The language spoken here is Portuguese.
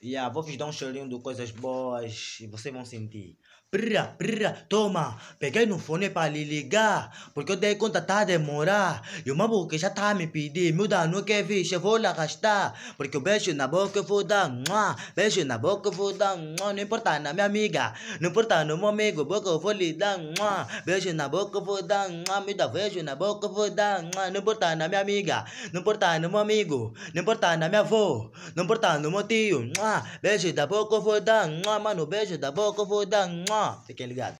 Yeah, vou vos dar um cheirinho de coisas boas e vocês vão sentir. Prra, prra, toma. Peguei no fone para lhe ligar, porque eu dei conta tá a demorar. E uma boca já tá a me pedir, meu dano que é vixe, eu vou lhe arrastar. Porque o beijo na boca eu vou dar, mua. beijo na boca eu vou dar, mua. não importa na minha amiga, não importa no meu amigo, boca eu vou lhe dar, mua. beijo na boca eu vou dar, mua. me dá beijo na boca eu vou dar, mua. não importa na minha amiga, não importa no meu amigo, não importa na minha avó, não importa no meu tio, mua. Beijo da boca eu vou dar, mano. Beijo da boca eu vou dar. um tá Fiquem ligados.